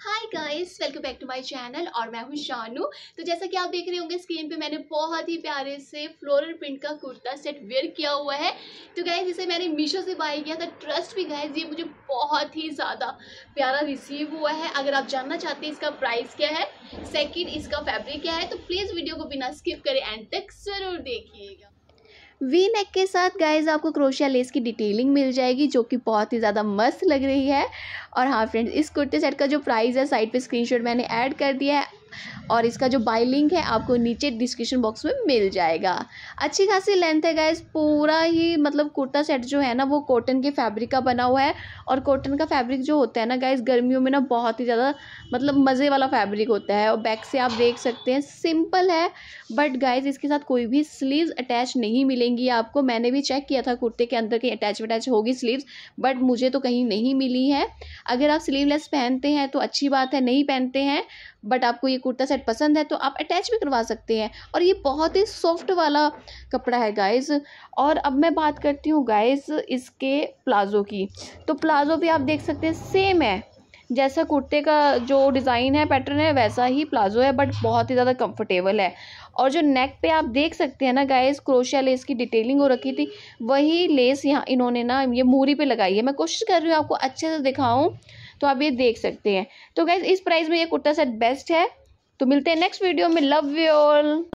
hi guys welcome back to my channel और मैं हूँ शानू तो जैसा कि आप देख रहे होंगे स्क्रीन पे मैंने बहुत ही प्यारे से फ्लोरल प्रिंट का कुर्ता सेट वेयर किया हुआ है तो गाइस इसे मैंने मीशो से बाय किया था ट्रस्ट भी गाइस ये मुझे बहुत ही ज़्यादा प्यारा रिसीव हुआ है अगर आप जानना चाहते हैं इसका प्राइस क्या है सेकेंड इसका फैब्रिक क्या है तो प्लीज़ वीडियो को बिना स्किप करें एंड तक ज़रूर देखिएगा वी नेक के साथ गाइज आपको क्रोशिया लेस की डिटेलिंग मिल जाएगी जो कि बहुत ही ज़्यादा मस्त लग रही है और हाँ फ्रेंड्स इस कुर्ते सेट का जो प्राइस है साइड पे स्क्रीनशॉट मैंने ऐड कर दिया है और इसका जो बाय लिंक है आपको नीचे डिस्क्रिप्शन बॉक्स में मिल जाएगा अच्छी खासी लेंथ है गाइज पूरा ही मतलब कुर्ता सेट जो है ना वो कॉटन के फैब्रिक का बना हुआ है और कॉटन का फैब्रिक जो होता है ना गाइज गर्मियों में ना बहुत ही ज़्यादा मतलब मज़े वाला फैब्रिक होता है और बैक से आप देख सकते हैं सिंपल है बट गाइज इसके साथ कोई भी स्लीव्स अटैच नहीं मिलेंगी आपको मैंने भी चेक किया था कुर्ते के अंदर कहीं अटैच वटैच होगी स्लीव्स बट मुझे तो कहीं नहीं मिली है अगर आप स्लीवलेस पहनते हैं तो अच्छी बात है नहीं पहनते हैं बट आपको ये कुर्ता सेट सेट पसंद है तो आप अटैच भी करवा सकते हैं और ये बहुत ही सॉफ्ट वाला कपड़ा है गाइज़ और अब मैं बात करती हूँ गाइज़ इसके प्लाज़ो की तो प्लाज़ो भी आप देख सकते हैं सेम है जैसा कुर्ते का जो डिज़ाइन है पैटर्न है वैसा ही प्लाजो है बट बहुत ही ज़्यादा कंफर्टेबल है और जो नेक पे आप देख सकते हैं ना गाइस क्रोशिया लेस की डिटेलिंग हो रखी थी वही लेस यहाँ इन्होंने ना ये मूरी पे लगाई है मैं कोशिश कर रही हूँ आपको अच्छे से दिखाऊँ तो आप ये देख सकते हैं तो गैस इस प्राइस में ये कुर्ता सेट बेस्ट है तो मिलते हैं नेक्स्ट वीडियो में लव यू ऑल